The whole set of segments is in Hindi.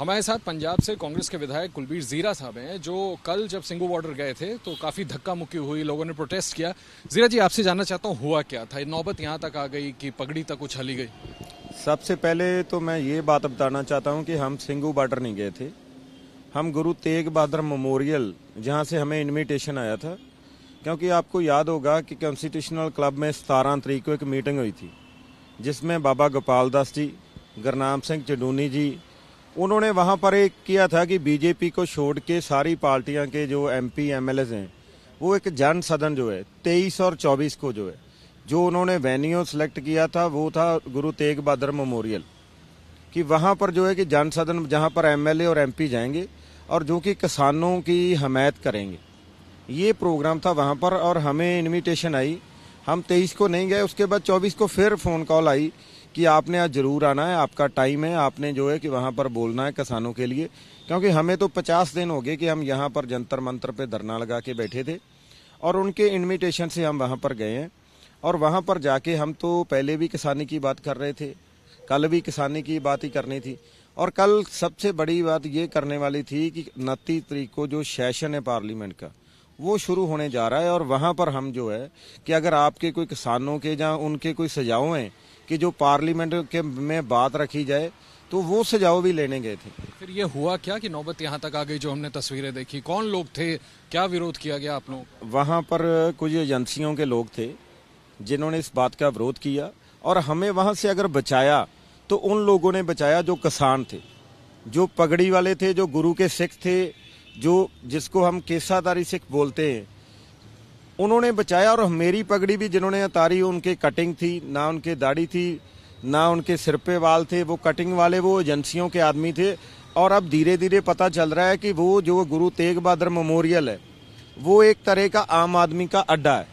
हमारे साथ पंजाब से कांग्रेस के विधायक कुलबीर जीरा साहब हैं जो कल जब सिंगू बॉर्डर गए थे तो काफ़ी धक्का मुक्की हुई लोगों ने प्रोटेस्ट किया जीरा जी आपसे जानना चाहता हूँ हुआ क्या था नौबत यहाँ तक आ गई कि पगड़ी तक उछली गई सबसे पहले तो मैं ये बात बताना चाहता हूँ कि हम सिंगू बॉर्डर नहीं गए थे हम गुरु तेग बहादुर मेमोरियल जहाँ से हमें इन्विटेशन आया था क्योंकि आपको याद होगा कि कॉन्स्टिट्यूशनल क्लब में सतारह तरीक को एक मीटिंग हुई थी जिसमें बाबा गोपाल दास जी गुरनाम सिंह चडूनी जी उन्होंने वहाँ पर एक किया था कि बीजेपी को छोड़ के सारी पार्टियाँ के जो एल एज हैं वो एक जन सदन जो है तेईस और चौबीस को जो है जो उन्होंने वेन्यू सेलेक्ट किया था वो था गुरु तेग बहादुर मेमोरियल कि वहाँ पर जो है कि जन सदन जहाँ पर ए और पी जाएंगे और जो कि किसानों की हमायत करेंगे ये प्रोग्राम था वहाँ पर और हमें इनविटेशन आई हम तेईस को नहीं गए उसके बाद चौबीस को फिर फ़ोन कॉल आई कि आपने आज जरूर आना है आपका टाइम है आपने जो है कि वहाँ पर बोलना है किसानों के लिए क्योंकि हमें तो पचास दिन हो गए कि हम यहाँ पर जंतर मंत्र पर धरना लगा के बैठे थे और उनके इन्विटेशन से हम वहाँ पर गए हैं और वहाँ पर जाके हम तो पहले भी किसानी की बात कर रहे थे कल भी किसानी की बात ही करनी थी और कल सबसे बड़ी बात ये करने वाली थी कि उनतीस तरीक को जो सेशन है पार्लियामेंट का वो शुरू होने जा रहा है और वहाँ पर हम जो है कि अगर आपके कोई किसानों के जहाँ उनके कोई सजाव हैं कि जो पार्लियामेंट के में बात रखी जाए तो वो सजाओ भी लेने गए थे फिर ये हुआ क्या कि नौबत यहाँ तक आ गई जो हमने तस्वीरें देखी कौन लोग थे क्या विरोध किया गया आप लोग वहाँ पर कुछ एजेंसियों के लोग थे जिन्होंने इस बात का विरोध किया और हमें वहाँ से अगर बचाया तो उन लोगों ने बचाया जो किसान थे जो पगड़ी वाले थे जो गुरु के सिख थे जो जिसको हम केसादारी सिख बोलते हैं उन्होंने बचाया और मेरी पगड़ी भी जिन्होंने उतारी उनके कटिंग थी ना उनके दाढ़ी थी ना उनके सिर पे बाल थे वो कटिंग वाले वो एजेंसियों के आदमी थे और अब धीरे धीरे पता चल रहा है कि वो जो गुरु तेग बहादुर मेमोरियल है वो एक तरह का आम आदमी का अड्डा है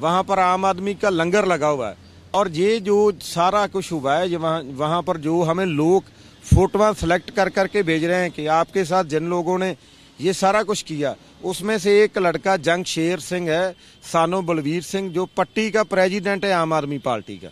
वहाँ पर आम आदमी का लंगर लगा हुआ है और ये जो सारा कुछ हुआ है वहाँ वहाँ पर जो हमें लोग फोटो सेलेक्ट कर करके भेज रहे हैं कि आपके साथ जिन लोगों ने ये सारा कुछ किया उसमें से एक लड़का जंग शेर सिंह है सानो बलवीर सिंह जो पट्टी का प्रेसिडेंट है आम आदमी पार्टी का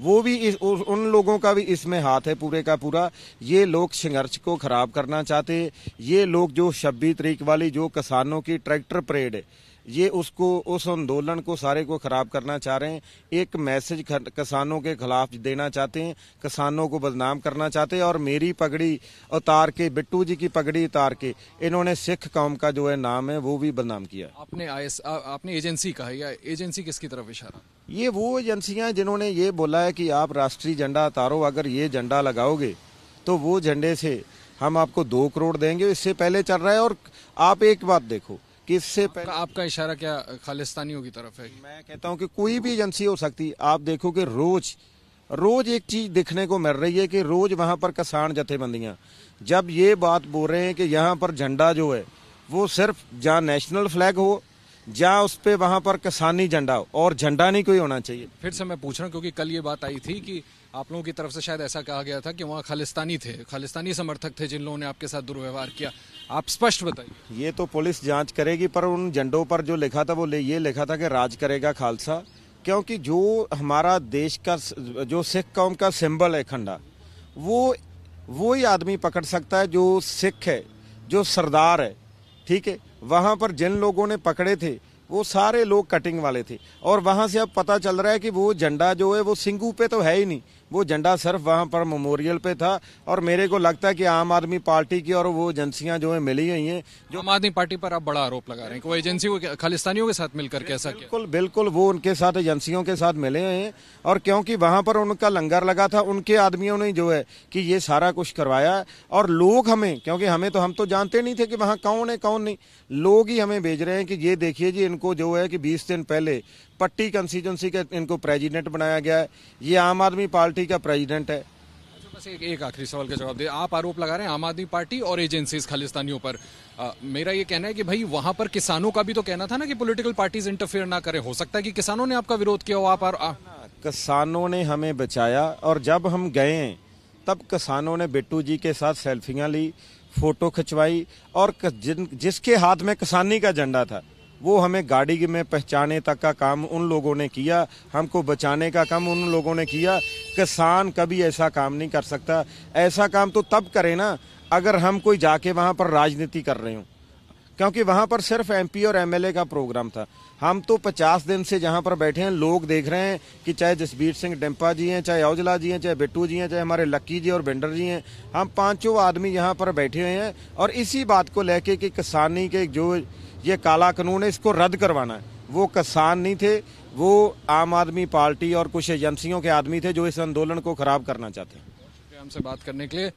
वो भी इस उन लोगों का भी इसमें हाथ है पूरे का पूरा ये लोग संघर्ष को खराब करना चाहते ये लोग जो छब्बीस तरीक वाली जो किसानों की ट्रैक्टर परेड है ये उसको उस आंदोलन को सारे को ख़राब करना चाह रहे हैं एक मैसेज किसानों के खिलाफ देना चाहते हैं किसानों को बदनाम करना चाहते हैं और मेरी पगड़ी उतार के बिट्टू जी की पगड़ी उतार के इन्होंने सिख कौम का जो है नाम है वो भी बदनाम किया आपने आ, आपने एजेंसी कहा या एजेंसी किसकी तरफ इशारा ये वो एजेंसियाँ जिन्होंने ये बोला है कि आप राष्ट्रीय झंडा उतारो अगर ये झंडा लगाओगे तो वो झंडे से हम आपको दो करोड़ देंगे इससे पहले चल रहा है और आप एक बात देखो किससे आपका, आपका इशारा क्या खालिस्तानियों की तरफ है मैं कहता हूँ कि कोई भी एजेंसी हो सकती आप देखो कि रोज रोज एक चीज देखने को मिल रही है कि रोज वहाँ पर किसान जथेबंदियाँ जब ये बात बोल रहे हैं कि यहाँ पर झंडा जो है वो सिर्फ जहाँ नेशनल फ्लैग हो जहाँ उस पर वहाँ पर किसानी झंडा हो और झंडा नहीं कोई होना चाहिए फिर से मैं पूछ रहा हूँ क्योंकि कल ये बात आई थी कि आप लोगों की तरफ से शायद ऐसा कहा गया था कि वहाँ खालिस्तानी थे खालिस्तानी समर्थक थे जिन लोगों ने आपके साथ दुर्व्यवहार किया आप स्पष्ट बताइए ये तो पुलिस जांच करेगी पर उन झंडों पर जो लिखा था वो ये लिखा था कि राज करेगा खालसा क्योंकि जो हमारा देश का जो सिख कौम का सिंबल है खंडा वो वो ही आदमी पकड़ सकता है जो सिख है जो सरदार है ठीक है वहाँ पर जिन लोगों ने पकड़े थे वो सारे लोग कटिंग वाले थे और वहाँ से अब पता चल रहा है कि वो झंडा जो है वो सिंगू पे तो है ही नहीं वो झंडा सिर्फ वहाँ पर मेमोरियल पे था और मेरे को लगता है कि आम आदमी पार्टी की और वो एजेंसियाँ जो है मिली हुई हैं जो आम आदमी पार्टी पर आप बड़ा आरोप लगा रहे हैं कि वो एजेंसी खालिस्तानियों के साथ मिलकर कैसा बिल्कुल बिल्कुल वो उनके साथ एजेंसियों के साथ मिले हुए हैं और क्योंकि वहाँ पर उनका लंगर लगा था उनके आदमियों ने जो है कि ये सारा कुछ करवाया और लोग हमें क्योंकि हमें तो हम तो जानते नहीं थे कि वहाँ कौन है कौन नहीं लोग ही हमें भेज रहे हैं कि ये देखिए जी इनको जो है कि बीस दिन पहले पट्टी कंस्टिट्यूंसी का इनको प्रेजिडेंट बनाया गया है ये आम आदमी पार्टी पार्टी का प्रेसिडेंट है अच्छा, बस एक, एक आखिरी सवाल का जवाब दे आप आरोप लगा रहे हैं आम आदमी पार्टी और एजेंसीज खालिस्तानियों पर आ, मेरा ये कहना है कि भाई वहां पर किसानों का भी तो कहना था ना कि पॉलिटिकल पार्टीज इंटरफेयर ना करें हो सकता है कि किसानों ने आपका विरोध किया हो आप और आ... किसानों ने हमें बचाया और जब हम गए तब किसानों ने बिट्टू जी के साथ सेल्फियाँ ली फोटो खिंचवाई और जिन जिसके हाथ में किसानी का झंडा था वो हमें गाड़ी में पहचाने तक का काम उन लोगों ने किया हमको बचाने का काम उन लोगों ने किया किसान कभी ऐसा काम नहीं कर सकता ऐसा काम तो तब करें ना अगर हम कोई जाके वहाँ पर राजनीति कर रहे हों क्योंकि वहाँ पर सिर्फ एमपी और एमएलए का प्रोग्राम था हम तो 50 दिन से जहाँ पर बैठे हैं लोग देख रहे हैं कि चाहे जसबीर सिंह डिम्पा जी हैं चाहे औजला जी हैं चाहे बिट्टू जी हैं चाहे हमारे लक्की जी और बिंडर जी हैं हम पांचों आदमी यहाँ पर बैठे हुए हैं और इसी बात को लेके कि किसानी के जो ये काला कानून है इसको रद्द करवाना है वो किसान नहीं थे वो आम आदमी पार्टी और कुछ एजेंसियों के आदमी थे जो इस आंदोलन को खराब करना चाहते हैं शुक्रिया हमसे बात करने के लिए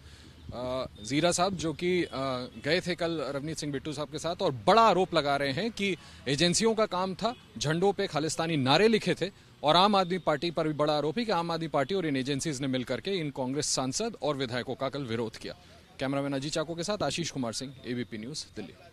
जीरा साहब जो कि गए थे कल रवनीत सिंह बिट्टू साहब के साथ और बड़ा आरोप लगा रहे हैं कि एजेंसियों का काम था झंडों पे खालिस्तानी नारे लिखे थे और आम आदमी पार्टी पर भी बड़ा आरोप है कि आम आदमी पार्टी और इन एजेंसीज ने मिलकर के इन कांग्रेस सांसद और विधायकों का कल विरोध किया कैमरामैन अजी चाको के साथ आशीष कुमार सिंह एबीपी न्यूज दिल्ली